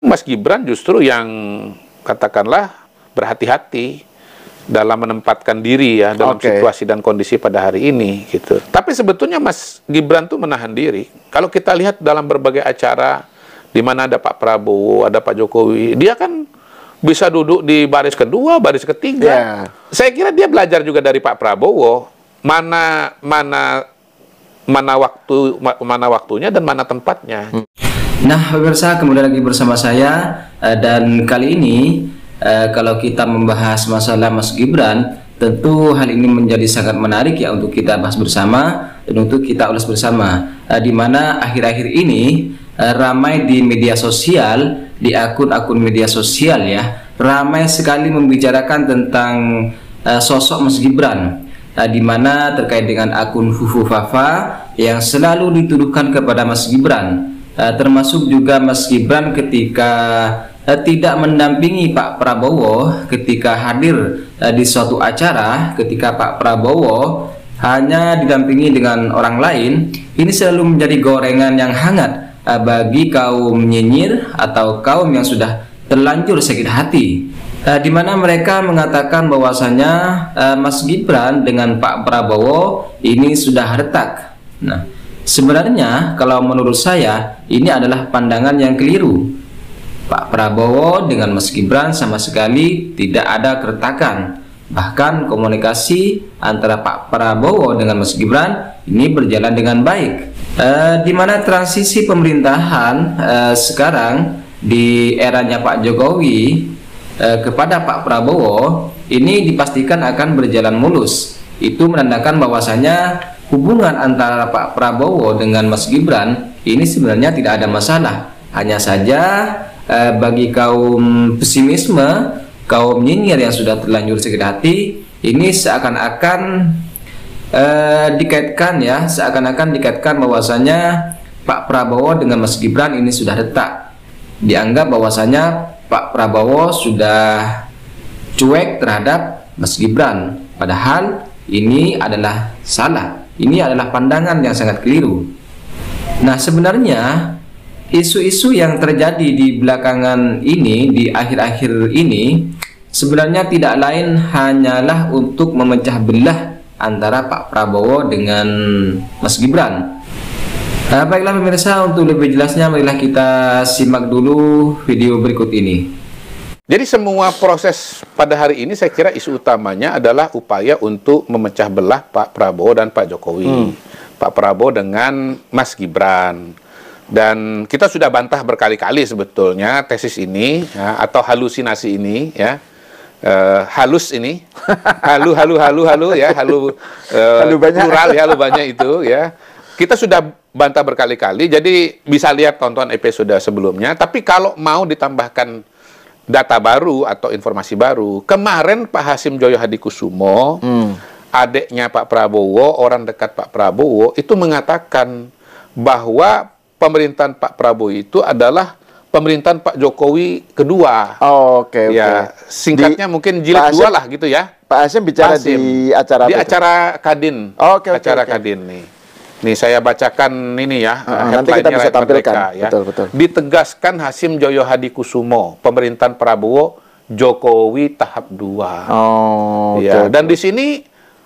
Mas Gibran justru yang katakanlah berhati-hati dalam menempatkan diri ya dalam okay. situasi dan kondisi pada hari ini gitu. Tapi sebetulnya Mas Gibran tuh menahan diri. Kalau kita lihat dalam berbagai acara di mana ada Pak Prabowo, ada Pak Jokowi, dia kan bisa duduk di baris kedua, baris ketiga. Yeah. Saya kira dia belajar juga dari Pak Prabowo mana mana mana waktu mana waktunya dan mana tempatnya. Hmm. Nah, pemirsa, kembali lagi bersama saya eh, dan kali ini eh, kalau kita membahas masalah Mas Gibran, tentu hal ini menjadi sangat menarik ya untuk kita bahas bersama dan untuk kita ulas bersama. Eh, di mana akhir-akhir ini ramai di media sosial, di akun-akun media sosial ya, ramai sekali membicarakan tentang sosok Mas Gibran. di mana terkait dengan akun Fufu Fafa yang selalu dituduhkan kepada Mas Gibran Eh, termasuk juga Mas Gibran ketika eh, tidak mendampingi Pak Prabowo ketika hadir eh, di suatu acara ketika Pak Prabowo hanya didampingi dengan orang lain ini selalu menjadi gorengan yang hangat bagi kaum nyinyir atau kaum yang sudah terlanjur sakit hati di mana mereka mengatakan bahwasanya Mas Gibran dengan Pak Prabowo ini sudah retak. Nah, Sebenarnya kalau menurut saya ini adalah pandangan yang keliru. Pak Prabowo dengan Mas Gibran sama sekali tidak ada keretakan. Bahkan komunikasi antara Pak Prabowo dengan Mas Gibran ini berjalan dengan baik. E, di mana transisi pemerintahan e, sekarang di eranya Pak Jokowi e, kepada Pak Prabowo ini dipastikan akan berjalan mulus. Itu menandakan bahwasanya hubungan antara Pak Prabowo dengan Mas Gibran ini sebenarnya tidak ada masalah. Hanya saja eh, bagi kaum pesimisme, kaum nyinyir yang sudah terlanjur sakit hati, ini seakan-akan eh, dikaitkan ya, seakan-akan dikaitkan bahwasanya Pak Prabowo dengan Mas Gibran ini sudah retak. Dianggap bahwasanya Pak Prabowo sudah cuek terhadap Mas Gibran. Padahal ini adalah salah. Ini adalah pandangan yang sangat keliru. Nah, sebenarnya isu-isu yang terjadi di belakangan ini, di akhir-akhir ini, sebenarnya tidak lain hanyalah untuk memecah belah antara Pak Prabowo dengan Mas Gibran. Nah, baiklah pemirsa, untuk lebih jelasnya marilah kita simak dulu video berikut ini. Jadi semua proses pada hari ini saya kira isu utamanya adalah upaya untuk memecah belah Pak Prabowo dan Pak Jokowi. Hmm. Pak Prabowo dengan Mas Gibran. Dan kita sudah bantah berkali-kali sebetulnya tesis ini ya, atau halusinasi ini ya. Uh, halus ini halu halu halu halu ya halu, uh, halu banyak. plural ya halu banyak itu ya kita sudah bantah berkali-kali jadi bisa lihat tonton episode sebelumnya tapi kalau mau ditambahkan data baru atau informasi baru. Kemarin Pak Hasim Joyo Hadikusumo, hmm. adiknya Pak Prabowo, orang dekat Pak Prabowo itu mengatakan bahwa pemerintahan Pak Prabowo itu adalah pemerintahan Pak Jokowi kedua. Oh, oke okay, Okay. Ya, singkatnya di, mungkin jilid Hasim, dua lah gitu ya. Pak Hasim bicara Pak di acara di apa acara Kadin. Oh, oke okay, Okay, acara okay. Kadin nih. Nih saya bacakan ini ya uh, nanti kita bisa tampilkan mereka, ya. betul betul. Ditegaskan Hasim Joyo Hadi Kusumo pemerintahan Prabowo Jokowi tahap 2. Oh. Ya, Betul. dan di sini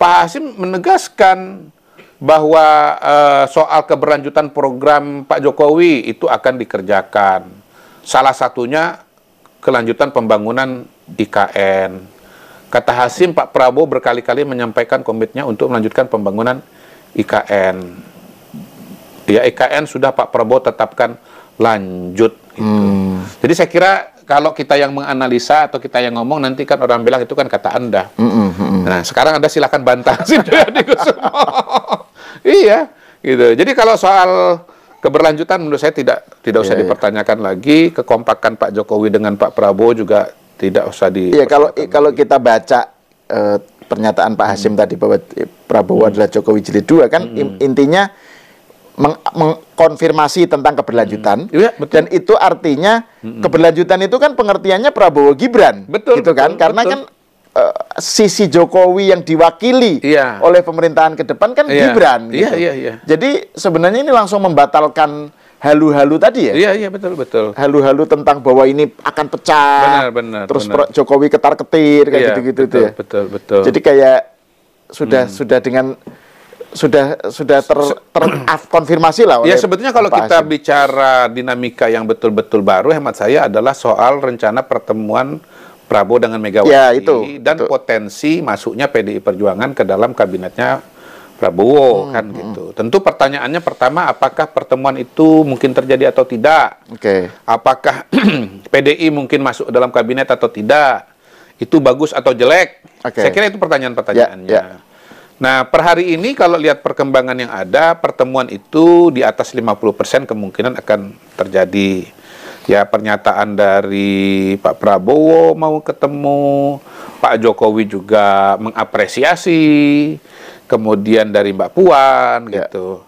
Pak Hasim menegaskan bahwa uh, soal keberlanjutan program Pak Jokowi itu akan dikerjakan. Salah satunya kelanjutan pembangunan IKN. Kata Hasim Pak Prabowo berkali-kali menyampaikan komitnya untuk melanjutkan pembangunan IKN. Ya IKN sudah Pak Prabowo tetapkan lanjut. Gitu. Hmm. Jadi saya kira kalau kita yang menganalisa atau kita yang ngomong nanti kan orang bilang itu kan kata anda. Mm -mm, mm Nah sekarang anda silahkan bantah ya, Iya, gitu. Jadi kalau soal keberlanjutan menurut saya tidak tidak usah yeah, iya. dipertanyakan yeah. lagi. Kekompakan Pak Jokowi dengan Pak Prabowo juga tidak usah di. Iya yeah, kalau lagi. kalau kita baca uh, pernyataan Pak Hasim hmm. tadi bahwa eh, Prabowo hmm. adalah Jokowi jilid dua kan hmm. intinya meng mengkonfirmasi tentang keberlanjutan hmm. ya, betul. dan itu artinya hmm. keberlanjutan itu kan pengertiannya Prabowo Gibran betul gitu kan betul, karena betul. kan eh, sisi Jokowi yang diwakili ya. oleh pemerintahan ke depan kan ya. Gibran iya, gitu. ya, ya, jadi sebenarnya ini langsung membatalkan halu-halu tadi ya? Iya, iya betul betul. Halu-halu tentang bahwa ini akan pecah. Benar, benar. Terus benar. Jokowi ketar-ketir kayak iya, gitu-gitu iya, itu ya. Betul, betul. Jadi kayak sudah hmm. sudah dengan sudah sudah ter, terkonfirmasi ter- lah. Oleh ya sebetulnya kalau Pak kita Hasim. bicara dinamika yang betul-betul baru, hemat saya adalah soal rencana pertemuan Prabowo dengan Megawati ya, itu, dan itu. potensi masuknya PDI Perjuangan ke dalam kabinetnya Prabowo hmm, kan hmm. gitu. Tentu pertanyaannya pertama apakah pertemuan itu mungkin terjadi atau tidak? Oke. Okay. Apakah PDI mungkin masuk dalam kabinet atau tidak? Itu bagus atau jelek? Okay. Saya kira itu pertanyaan-pertanyaannya. Yeah, yeah. Nah, per hari ini kalau lihat perkembangan yang ada, pertemuan itu di atas 50% kemungkinan akan terjadi. Ya, pernyataan dari Pak Prabowo mau ketemu, Pak Jokowi juga mengapresiasi kemudian dari Mbak Puan ya. gitu.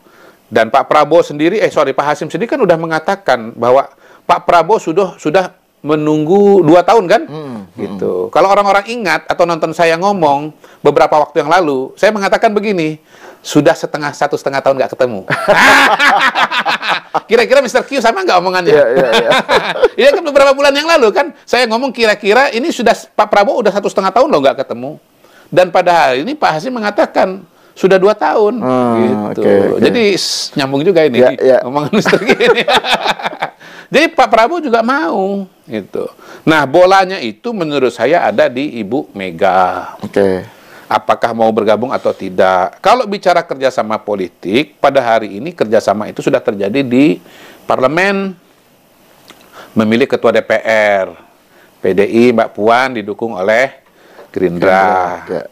Dan Pak Prabowo sendiri, eh sorry Pak Hasim sendiri kan udah mengatakan bahwa Pak Prabowo sudah sudah menunggu dua tahun kan, hmm, hmm. gitu. Kalau orang-orang ingat atau nonton saya ngomong beberapa waktu yang lalu, saya mengatakan begini, sudah setengah satu setengah tahun nggak ketemu. kira-kira Mr. Q sama nggak omongannya? Ya, ya, ya. Iya, iya, iya. Ini kan beberapa bulan yang lalu kan, saya ngomong kira-kira ini sudah Pak Prabowo udah satu setengah tahun loh nggak ketemu. Dan pada hari ini Pak Hasim mengatakan sudah dua tahun hmm, gitu. Okay, okay. Jadi nyambung juga ini yeah, yeah. ngomong ini. Jadi Pak Prabowo juga mau gitu. Nah bolanya itu menurut saya ada di Ibu Mega. Oke. Okay. Apakah mau bergabung atau tidak? Kalau bicara kerjasama politik pada hari ini kerjasama itu sudah terjadi di parlemen memilih ketua DPR. PDI Mbak Puan didukung oleh Gerindra. Gerindra.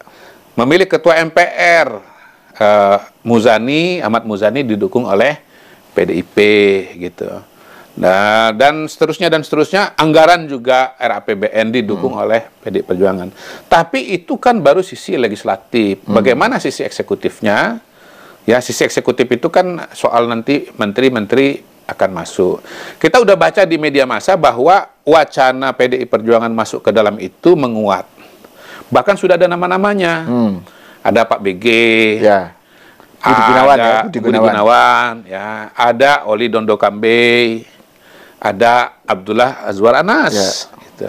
Memilih ketua MPR uh, eh, Muzani, Ahmad Muzani didukung oleh PDIP gitu. Nah, dan seterusnya dan seterusnya anggaran juga RAPBN didukung hmm. oleh PD Perjuangan. Tapi itu kan baru sisi legislatif. Hmm. Bagaimana sisi eksekutifnya? Ya, sisi eksekutif itu kan soal nanti menteri-menteri akan masuk. Kita udah baca di media massa bahwa wacana PDI Perjuangan masuk ke dalam itu menguat Bahkan sudah ada nama-namanya. Hmm. Ada Pak BG, ya. Budi Gunawan, ada ya. Budi Gunawan. Gunawan, ya. Ada Oli Dondo Kambe, ada Abdullah Azwar Anas. Ya. Gitu.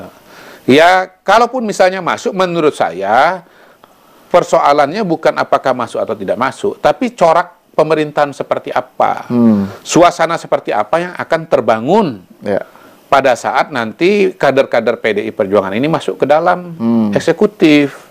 ya, kalaupun misalnya masuk, menurut saya persoalannya bukan apakah masuk atau tidak masuk, tapi corak pemerintahan seperti apa, hmm. suasana seperti apa yang akan terbangun. Ya pada saat nanti kader-kader PDI Perjuangan ini masuk ke dalam hmm. eksekutif.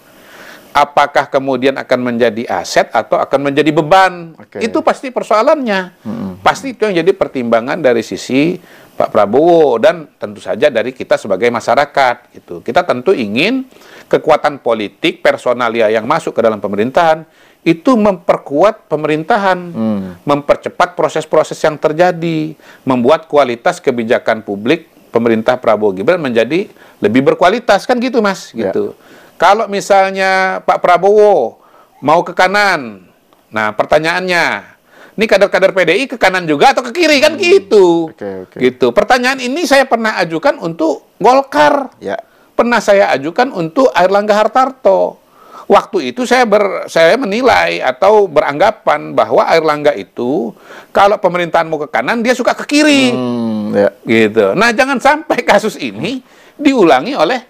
Apakah kemudian akan menjadi aset atau akan menjadi beban? Okay. Itu pasti persoalannya. Hmm. Pasti itu yang jadi pertimbangan dari sisi Pak Prabowo dan tentu saja dari kita sebagai masyarakat gitu. Kita tentu ingin kekuatan politik personalia yang masuk ke dalam pemerintahan itu memperkuat pemerintahan, hmm. mempercepat proses-proses yang terjadi, membuat kualitas kebijakan publik pemerintah Prabowo Gibran menjadi lebih berkualitas kan gitu Mas ya. gitu. Ya. Kalau misalnya Pak Prabowo mau ke kanan. Nah, pertanyaannya ini kader-kader PDI ke kanan juga atau ke kiri kan hmm. gitu. Okay, okay. Gitu. Pertanyaan ini saya pernah ajukan untuk Golkar. Ya. Pernah saya ajukan untuk Air Langga Hartarto waktu itu saya ber, saya menilai atau beranggapan bahwa Air Langga itu kalau pemerintahan mau ke kanan dia suka ke kiri. Hmm, ya. Gitu. Nah, jangan sampai kasus ini diulangi oleh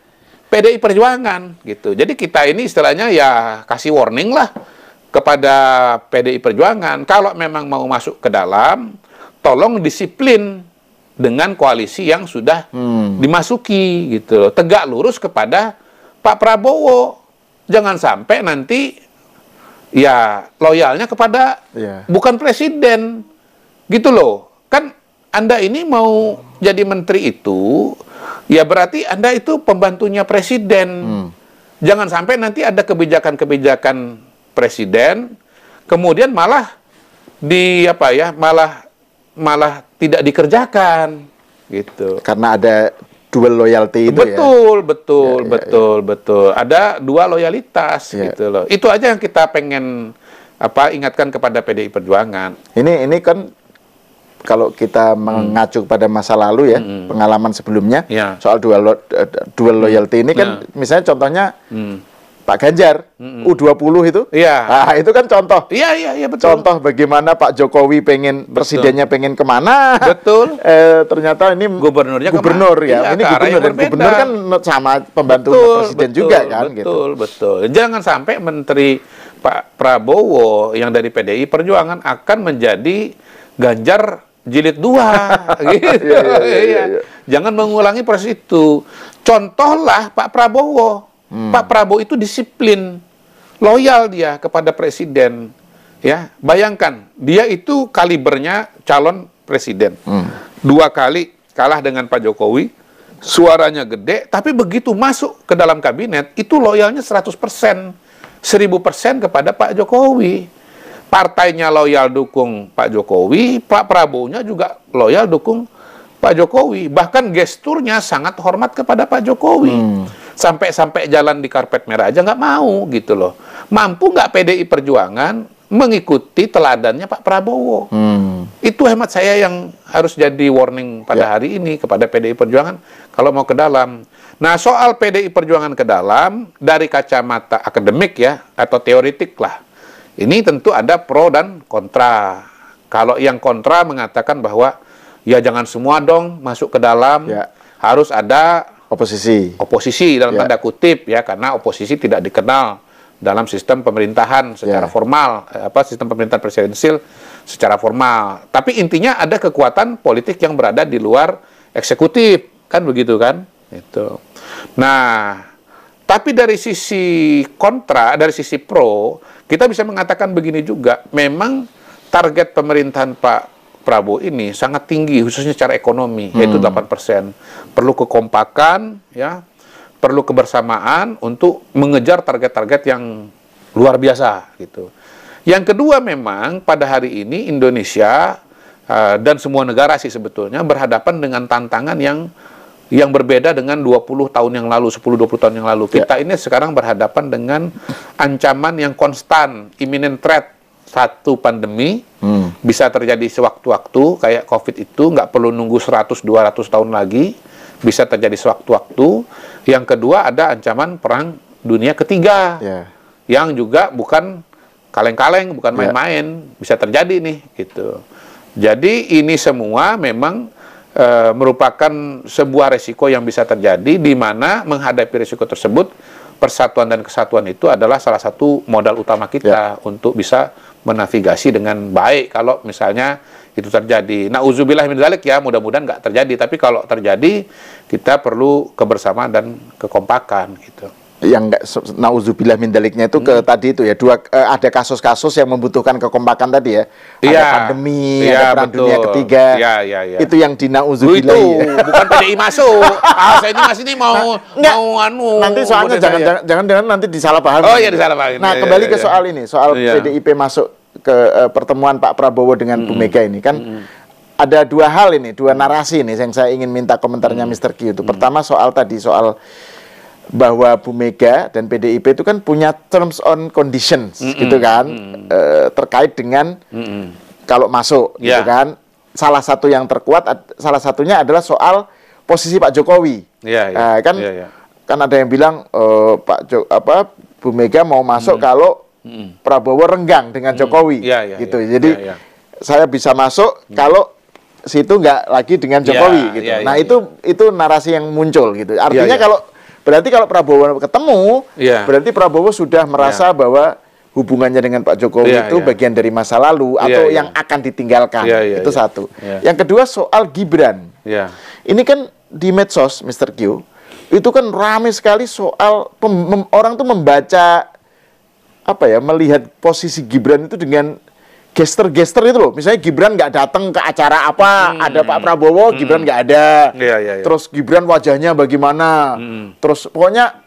PDI Perjuangan gitu. Jadi kita ini istilahnya ya kasih warning lah kepada PDI Perjuangan kalau memang mau masuk ke dalam tolong disiplin dengan koalisi yang sudah hmm. dimasuki gitu Tegak lurus kepada Pak Prabowo jangan sampai nanti ya loyalnya kepada yeah. bukan presiden gitu loh kan anda ini mau jadi menteri itu ya berarti anda itu pembantunya presiden hmm. jangan sampai nanti ada kebijakan-kebijakan presiden kemudian malah di apa ya malah malah tidak dikerjakan gitu karena ada dual loyalty itu betul, ya. Betul, ya, betul, ya, ya. betul. Ada dua loyalitas ya. gitu loh. Itu aja yang kita pengen apa ingatkan kepada PDI Perjuangan. Ini ini kan kalau kita hmm. mengacu hmm. pada masa lalu ya, hmm. pengalaman sebelumnya ya. soal dual lo, eh, dual loyalty ini kan ya. misalnya contohnya hmm Pak Ganjar mm -hmm. U20 itu. Iya. Nah, itu kan contoh. Iya iya iya betul. Contoh bagaimana Pak Jokowi pengen betul. presidennya pengen kemana? Betul. eh, ternyata ini gubernurnya gubernur kemana? ya. Iya, ini gubernur dan gubernur kan sama pembantu betul, presiden betul, juga kan betul, gitu. Betul betul. Jangan sampai menteri Pak Prabowo yang dari PDI Perjuangan akan menjadi Ganjar jilid dua gitu. Iya, iya, iya, iya, iya. Jangan mengulangi proses itu. Contohlah Pak Prabowo Hmm. Pak Prabowo itu disiplin, loyal dia kepada presiden. Ya, bayangkan dia itu kalibernya calon presiden. Hmm. Dua kali kalah dengan Pak Jokowi, suaranya gede, tapi begitu masuk ke dalam kabinet itu loyalnya 100%, 1000% kepada Pak Jokowi. Partainya loyal dukung Pak Jokowi, Pak Prabowo-nya juga loyal dukung Pak Jokowi. Bahkan gesturnya sangat hormat kepada Pak Jokowi. Hmm sampai-sampai jalan di karpet merah aja nggak mau gitu loh. Mampu nggak PDI Perjuangan mengikuti teladannya Pak Prabowo? Hmm. Itu hemat saya yang harus jadi warning pada yeah. hari ini kepada PDI Perjuangan kalau mau ke dalam. Nah soal PDI Perjuangan ke dalam dari kacamata akademik ya atau teoritik lah. Ini tentu ada pro dan kontra. Kalau yang kontra mengatakan bahwa ya jangan semua dong masuk ke dalam, ya. harus ada oposisi. Oposisi dalam yeah. tanda kutip ya karena oposisi tidak dikenal dalam sistem pemerintahan secara yeah. formal eh, apa sistem pemerintahan presidensil secara formal. Tapi intinya ada kekuatan politik yang berada di luar eksekutif kan begitu kan? Itu. Nah, tapi dari sisi kontra, dari sisi pro, kita bisa mengatakan begini juga, memang target pemerintahan Pak Prabowo ini sangat tinggi khususnya secara ekonomi hmm. yaitu 8%. Perlu kekompakan ya, perlu kebersamaan untuk mengejar target-target yang luar biasa gitu. Yang kedua memang pada hari ini Indonesia uh, dan semua negara sih sebetulnya berhadapan dengan tantangan yang yang berbeda dengan 20 tahun yang lalu, 10-20 tahun yang lalu. Ya. Kita ya. ini sekarang berhadapan dengan ancaman yang konstan, imminent threat. Satu pandemi, hmm bisa terjadi sewaktu-waktu kayak COVID itu nggak perlu nunggu 100-200 tahun lagi bisa terjadi sewaktu-waktu. Yang kedua ada ancaman perang dunia ketiga yeah. yang juga bukan kaleng-kaleng, bukan ya. main-main yeah. bisa terjadi nih gitu. Jadi ini semua memang e, merupakan sebuah resiko yang bisa terjadi di mana menghadapi resiko tersebut persatuan dan kesatuan itu adalah salah satu modal utama kita ya. untuk bisa menavigasi dengan baik kalau misalnya itu terjadi. Nah, uzubillah min zalik ya, mudah-mudahan nggak terjadi. Tapi kalau terjadi, kita perlu kebersamaan dan kekompakan gitu yang nggak nauzubillah min daliknya itu ke hmm. tadi itu ya dua uh, ada kasus-kasus yang membutuhkan kekompakan tadi ya. Ada iya. pandemi, ya, ada perang dunia ketiga. ya, ya, ya. Itu yang di nauzubillah. Itu iya. bukan PDI masuk. ah, saya ini masih ini mau nah, mau anu. Nanti soalnya jangan, jangan jangan jangan nanti disalahpahami Oh iya disalahpahami nah Nah, kembali ke soal ini, soal PDIP masuk ke uh, pertemuan Pak Prabowo dengan -hmm. Bu Mega ini kan -hmm. ada dua hal ini, dua narasi ini yang saya ingin minta komentarnya -hmm. Mr. Q itu. Pertama soal tadi soal bahwa Bu Mega dan PDIP itu kan punya terms on conditions mm -mm. gitu kan mm -mm. E, terkait dengan mm -mm. kalau masuk yeah. gitu ya. kan salah satu yang terkuat salah satunya adalah soal posisi Pak Jokowi yeah, ya, ya. yeah. E, kan yeah, yeah. kan ada yang bilang e, Pak jo apa Bu Mega mau masuk mm -mm. kalau mm -mm. Prabowo renggang dengan mm -mm. Jokowi yeah, yeah, gitu yeah, jadi yeah, yeah. saya bisa masuk mm. kalau situ nggak lagi dengan Jokowi yeah, gitu yeah, nah yeah, itu yeah. itu narasi yang muncul gitu artinya yeah, yeah. kalau Berarti kalau Prabowo ketemu, yeah. berarti Prabowo sudah merasa yeah. bahwa hubungannya dengan Pak Jokowi yeah, itu yeah. bagian dari masa lalu iya, atau yeah, yang akan ditinggalkan. Yeah, yeah, itu yeah. satu. Yeah. Yang kedua soal Gibran. Yeah. Ini kan di medsos Mr. Q itu kan rame sekali soal pem, mem, orang tuh membaca apa ya melihat posisi Gibran itu dengan gester-gester itu loh. Misalnya Gibran nggak datang ke acara apa, hmm. ada Pak Prabowo, hmm. Gibran nggak ada. Ya, ya, ya. Terus Gibran wajahnya bagaimana? Hmm. Terus pokoknya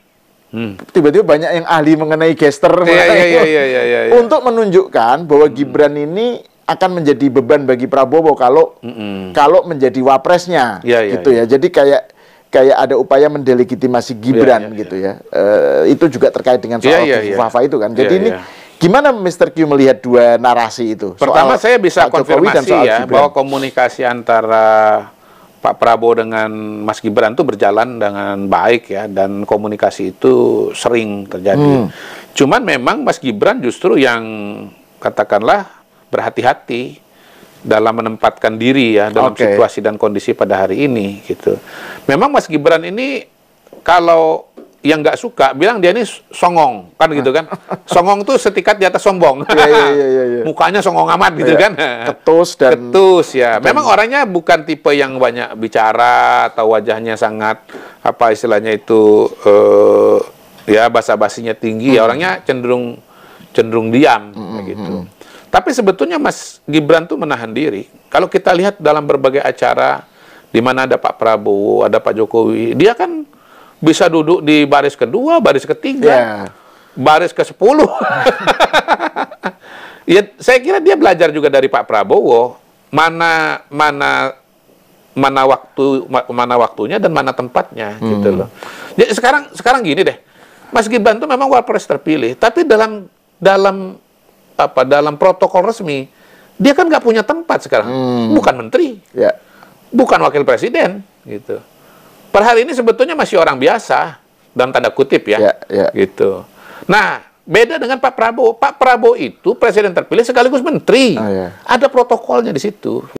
hmm. tiba-tiba hmm. banyak yang ahli mengenai gester Ya, mengenai ya, ya, ya, ya, ya. Iya. untuk menunjukkan bahwa hmm. Gibran ini akan menjadi beban bagi Prabowo kalau mm kalau menjadi wapresnya ya, ya, gitu ya. ya. Jadi kayak kayak ada upaya mendelegitimasi Gibran ya, ya, gitu ya. ya. Uh, itu juga terkait dengan iya, soal ya, ya. itu kan. Jadi ya. ini Gimana Mr. Q melihat dua narasi itu? Pertama saya bisa konfirmasi dan ya Gibran. bahwa komunikasi antara Pak Prabowo dengan Mas Gibran itu berjalan dengan baik ya dan komunikasi itu sering terjadi. Hmm. Cuman memang Mas Gibran justru yang katakanlah berhati-hati dalam menempatkan diri ya dalam okay. situasi dan kondisi pada hari ini gitu. Memang Mas Gibran ini kalau yang nggak suka bilang dia ini songong kan gitu kan songong tuh setikat di atas sombong ya, ya, ya, ya, ya. mukanya songong amat gitu ya, kan ketus dan ketus ya dan... memang orangnya bukan tipe yang banyak bicara atau wajahnya sangat apa istilahnya itu uh, ya basa basinya tinggi hmm. orangnya cenderung cenderung diam hmm, hmm, gitu hmm. tapi sebetulnya Mas Gibran tuh menahan diri kalau kita lihat dalam berbagai acara di mana ada Pak Prabowo ada Pak Jokowi dia kan bisa duduk di baris kedua, baris ketiga, yeah. baris ke sepuluh. ya, saya kira dia belajar juga dari Pak Prabowo mana mana mana waktu mana waktunya dan mana tempatnya gitu hmm. gitu loh. Jadi ya, sekarang sekarang gini deh, Mas Gibran tuh memang wapres terpilih, tapi dalam dalam apa dalam protokol resmi dia kan nggak punya tempat sekarang, hmm. bukan menteri, yeah. bukan wakil presiden gitu. Per hari ini sebetulnya masih orang biasa dalam tanda kutip ya, ya, ya. gitu. Nah, beda dengan Pak Prabowo. Pak Prabowo itu presiden terpilih sekaligus menteri. Oh, ya. Ada protokolnya di situ.